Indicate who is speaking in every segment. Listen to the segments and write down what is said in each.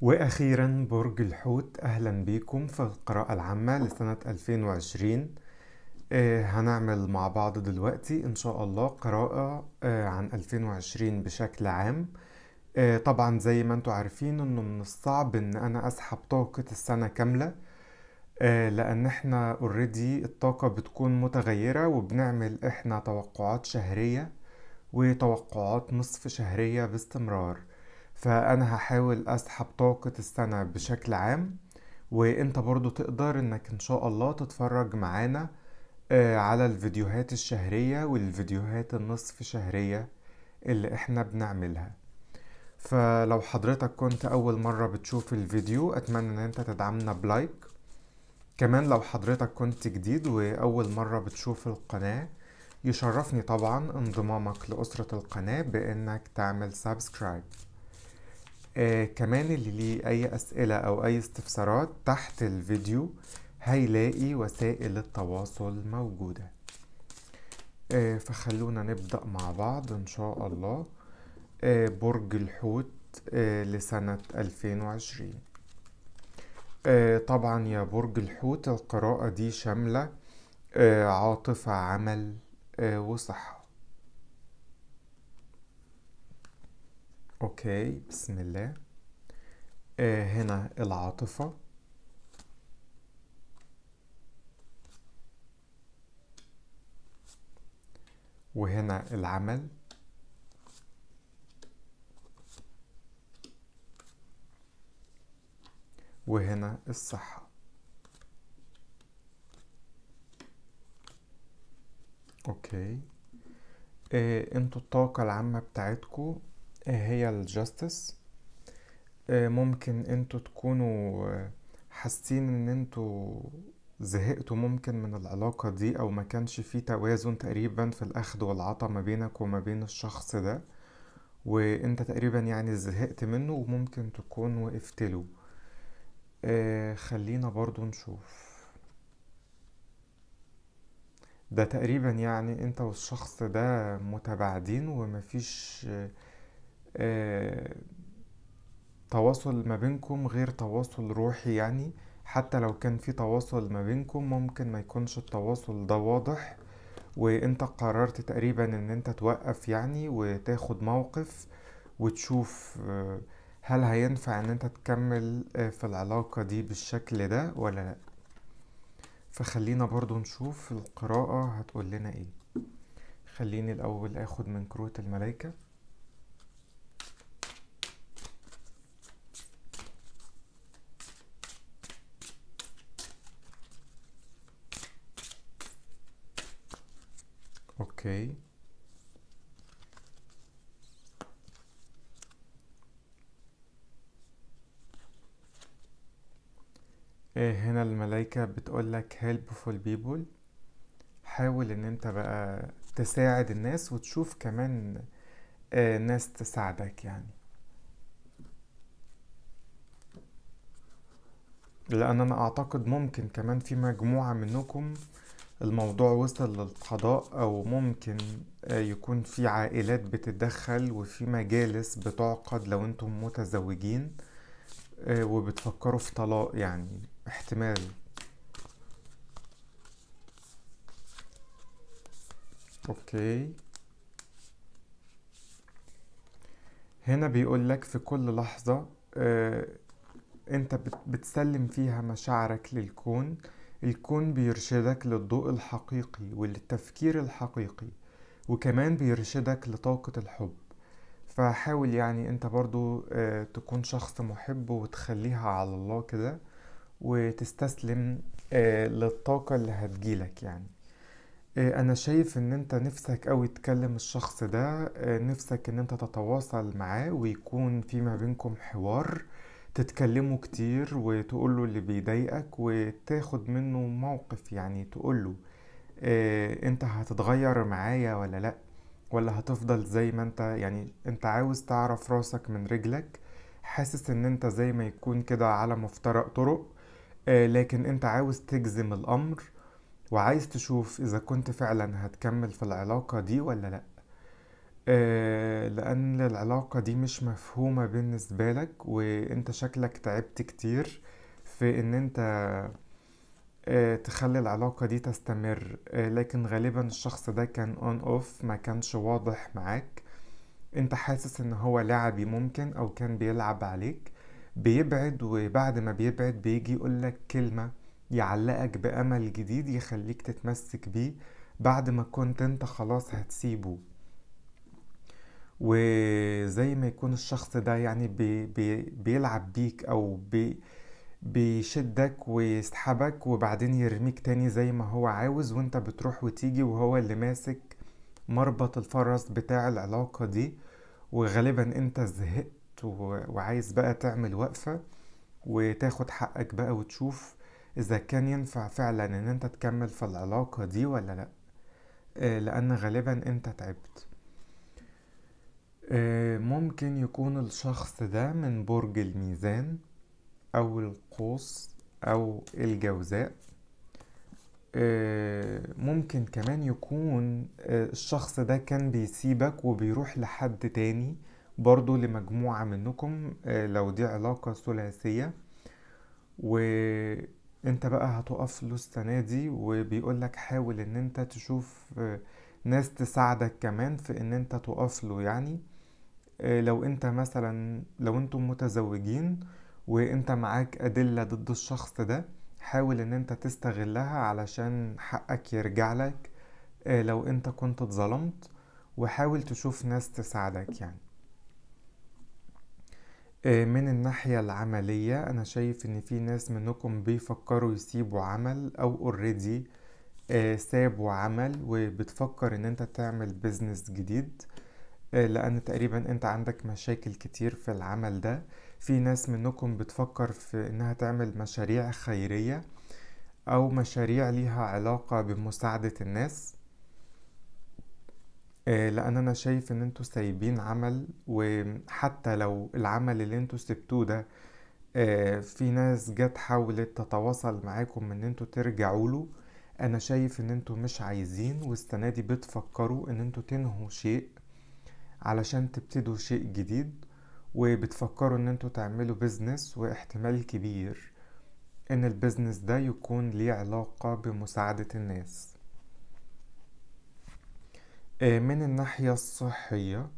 Speaker 1: وأخيرا برج الحوت أهلا بيكم في القراءة العامة لسنة 2020 آه، هنعمل مع بعض دلوقتي إن شاء الله قراءة آه، عن 2020 بشكل عام آه، طبعا زي ما انتوا عارفين إنه من الصعب إن أنا أسحب طاقة السنة كاملة لأن احنا اوريدي الطاقة بتكون متغيرة وبنعمل احنا توقعات شهرية وتوقعات نصف شهرية باستمرار فأنا هحاول أسحب طاقة السنة بشكل عام وانت برضو تقدر انك ان شاء الله تتفرج معانا آه، على الفيديوهات الشهرية والفيديوهات النصف شهرية اللي احنا بنعملها فلو حضرتك كنت اول مرة بتشوف الفيديو اتمنى ان انت تدعمنا بلايك كمان لو حضرتك كنت جديد واول مرة بتشوف القناة يشرفني طبعا انضمامك لأسرة القناة بانك تعمل سبسكرايب آه كمان اللي ليه أي أسئلة أو أي استفسارات تحت الفيديو هيلاقي وسائل التواصل موجودة آه فخلونا نبدأ مع بعض إن شاء الله آه برج الحوت آه لسنة 2020 آه طبعا يا برج الحوت القراءة دي شاملة آه عاطفة عمل آه وصحة اوكي بسم الله آه هنا العاطفة وهنا العمل وهنا الصحة اوكي آه انتوا الطاقة العامة بتاعتكو إيه هي الجاستس إيه ممكن انتوا تكونوا آه، حاسين ان انتوا زهقتوا ممكن من العلاقة دي او ما كانش في توازن تقريبا في الاخد والعطا ما بينك وما بين الشخص ده وانت تقريبا يعني زهقت منه وممكن تكون وقفت له آه خلينا برضو نشوف ده تقريبا يعني انت والشخص ده متباعدين ومفيش آه آه، تواصل ما بينكم غير تواصل روحي يعني حتى لو كان في تواصل ما بينكم ممكن ما يكونش التواصل ده واضح وانت قررت تقريبا ان انت توقف يعني وتاخد موقف وتشوف آه، هل هينفع ان انت تكمل آه، في العلاقة دي بالشكل ده ولا لا فخلينا برضو نشوف القراءة هتقول لنا ايه خليني الاول اخد من كروت الملائكه اوكي إيه هنا الملايكة بتقولك helpful people حاول ان انت بقى تساعد الناس وتشوف كمان آه ناس تساعدك يعني لان انا اعتقد ممكن كمان في مجموعة منكم الموضوع وصل للقضاء او ممكن آه، يكون في عائلات بتتدخل وفي مجالس بتعقد لو انتم متزوجين آه، وبتفكروا في طلاق يعني احتمال اوكي هنا بيقول لك في كل لحظة آه، انت بتسلم فيها مشاعرك للكون الكون بيرشدك للضوء الحقيقي وللتفكير الحقيقي وكمان بيرشدك لطاقة الحب فحاول يعني انت برضو آه، تكون شخص محب وتخليها على الله كده وتستسلم آه، للطاقة اللي هتجيلك يعني آه، انا شايف ان انت نفسك اوي تكلم الشخص ده نفسك ان انت تتواصل معاه ويكون في ما بينكم حوار تتكلمه كتير وتقوله اللي بيضايقك وتاخد منه موقف يعني تقوله إيه انت هتتغير معايا ولا لا ولا هتفضل زي ما انت يعني انت عاوز تعرف راسك من رجلك حاسس ان انت زي ما يكون كده على مفترق طرق إيه لكن انت عاوز تجزم الامر وعايز تشوف اذا كنت فعلا هتكمل في العلاقة دي ولا لأ آه، لأن العلاقة دي مش مفهومة بالنسبة لك وانت شكلك تعبت كتير في ان انت آه، تخلي العلاقة دي تستمر آه، لكن غالبا الشخص ده كان اون اوف ما كانش واضح معاك انت حاسس ان هو لعبي ممكن او كان بيلعب عليك بيبعد وبعد ما بيبعد بيجي يقولك كلمة يعلقك بأمل جديد يخليك تتمسك بيه بعد ما كنت انت خلاص هتسيبه وزي ما يكون الشخص ده يعني بي بي بيلعب بيك او بي بيشدك ويسحبك وبعدين يرميك تاني زي ما هو عاوز وانت بتروح وتيجي وهو اللي ماسك مربط الفرس بتاع العلاقة دي وغالبا انت زهقت وعايز بقى تعمل وقفة وتاخد حقك بقى وتشوف اذا كان ينفع فعلا ان انت تكمل في العلاقة دي ولا لا آه، لان غالبا انت تعبت آه، ممكن يكون الشخص ده من برج الميزان أو القوس أو الجوزاء آه، ممكن كمان يكون آه، الشخص ده كان بيسيبك وبيروح لحد تاني برضو لمجموعة منكم لو دي علاقة ثلاثية وانت بقى هتقف له السنة دي وبيقولك حاول ان انت تشوف ناس تساعدك كمان في ان انت تقف له يعني آه، لو انت مثلا لو انتم متزوجين وانت معاك ادلة ضد الشخص ده حاول ان انت تستغلها علشان حقك يرجع لك آه، لو انت كنت اتظلمت وحاول تشوف ناس تساعدك يعني آه، من الناحية العملية أنا شايف إن في ناس منكم بيفكروا يسيبوا عمل أو اوريدي سابوا عمل وبتفكر إن أنت تعمل بيزنس جديد آه، لأن تقريبا أنت عندك مشاكل كتير في العمل ده في ناس منكم بتفكر في إنها تعمل مشاريع خيرية أو مشاريع ليها علاقة بمساعدة الناس آه، لأن أنا شايف إن أنتوا سايبين عمل وحتى لو العمل اللي أنتوا سبتوه ده آه، في ناس جت حاولت تتواصل معاكم إن أنتوا ترجعوا له أنا شايف إن أنتوا مش عايزين والسنة دي بتفكروا إن أنتوا تنهوا شيء علشان تبتدوا شيء جديد وبتفكروا ان انتوا تعملوا بيزنس واحتمال كبير ان البيزنس ده يكون ليه علاقة بمساعدة الناس آه، من الناحية الصحية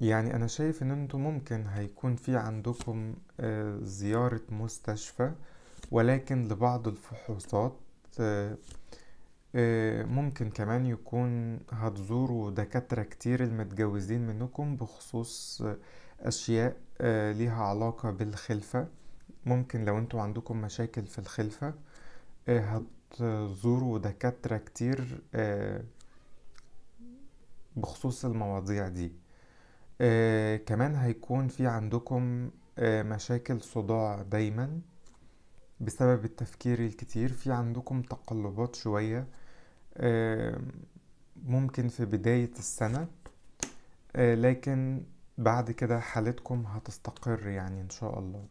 Speaker 1: يعني انا شايف ان انتوا ممكن هيكون في عندكم آه، زيارة مستشفى ولكن لبعض الفحوصات آه، آه، ممكن كمان يكون هتزوروا دكاترة كتير المتجوزين منكم بخصوص أشياء آه، ليها علاقة بالخلفة ممكن لو انتوا عندكم مشاكل في الخلفة آه، هتزوروا دكاترة كتير بخصوص المواضيع دي كمان هيكون في عندكم مشاكل صداع دايما بسبب التفكير الكتير في عندكم تقلبات شوية آه، ممكن في بداية السنة آه، لكن بعد كده حالتكم هتستقر يعني ان شاء الله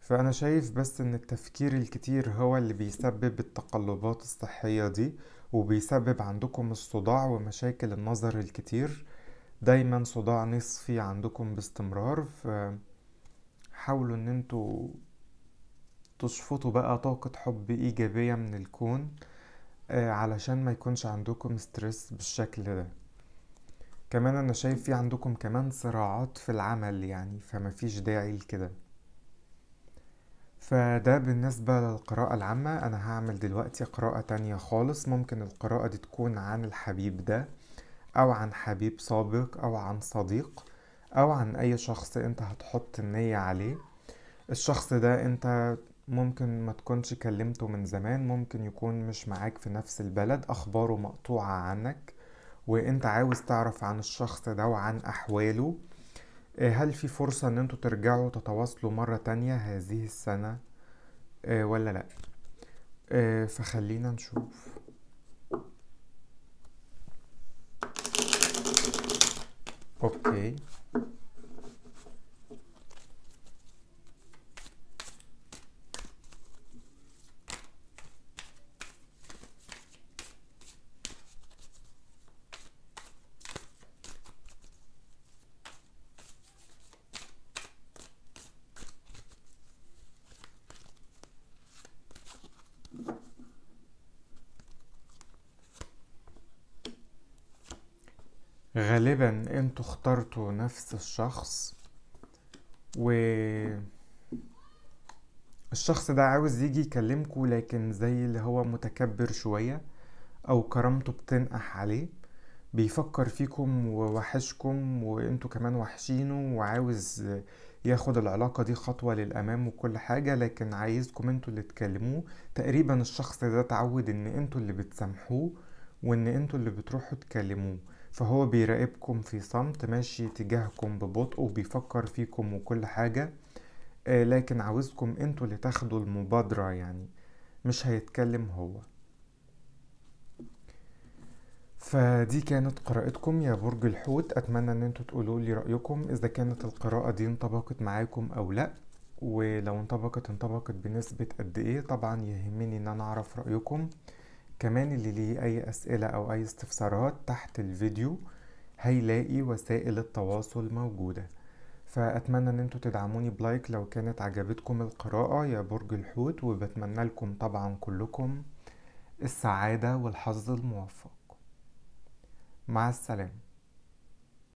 Speaker 1: فانا شايف بس ان التفكير الكتير هو اللي بيسبب التقلبات الصحية دي وبيسبب عندكم الصداع ومشاكل النظر الكتير دايما صداع نصفي عندكم باستمرار فحاولوا ان انتوا تشفطوا بقى طاقة حب ايجابية من الكون آه، علشان ما يكونش عندكم ستريس بالشكل ده كمان انا شايف في عندكم كمان صراعات في العمل يعني فما فيش داعي لكده فده بالنسبة للقراءة العامة أنا هعمل دلوقتي قراءة تانية خالص ممكن القراءة دي تكون عن الحبيب ده أو عن حبيب سابق أو عن صديق أو عن أي شخص أنت هتحط النية عليه الشخص ده أنت ممكن ما تكونش كلمته من زمان ممكن يكون مش معاك في نفس البلد اخباره مقطوعة عنك وانت عاوز تعرف عن الشخص ده وعن احواله آه، هل في فرصة ان انتوا ترجعوا تتواصلوا مرة تانية هذه السنة آه، ولا لا آه، فخلينا نشوف اوكي غالبا انتوا اخترتوا نفس الشخص و الشخص ده عاوز يجي يكلمكوا لكن زي اللي هو متكبر شوية او كرامته بتنقح عليه بيفكر فيكم ووحشكم وانتوا كمان وحشينه وعاوز ياخد العلاقة دي خطوة للأمام وكل حاجة لكن عايزكم انتوا اللي تكلموه تقريبا الشخص ده اتعود ان انتوا اللي بتسامحوه وان انتوا اللي بتروحوا تكلموه فهو بيراقبكم في صمت ماشي تجاهكم ببطء وبيفكر فيكم وكل حاجة آه، لكن عاوزكم انتوا اللي تاخدوا المبادرة يعني مش هيتكلم هو فدي كانت قراءتكم يا برج الحوت اتمنى ان انتوا تقولوا لي رايكم اذا كانت القراءه دي انطبقت معاكم او لا ولو انطبقت انطبقت بنسبه قد ايه طبعا يهمني ان انا اعرف رايكم كمان اللي ليه أي أسئلة أو أي استفسارات تحت الفيديو هيلاقي وسائل التواصل موجودة فأتمنى أن انتوا تدعموني بلايك لو كانت عجبتكم القراءة يا برج الحوت وبتمنى لكم طبعا كلكم السعادة والحظ الموفق مع السلامة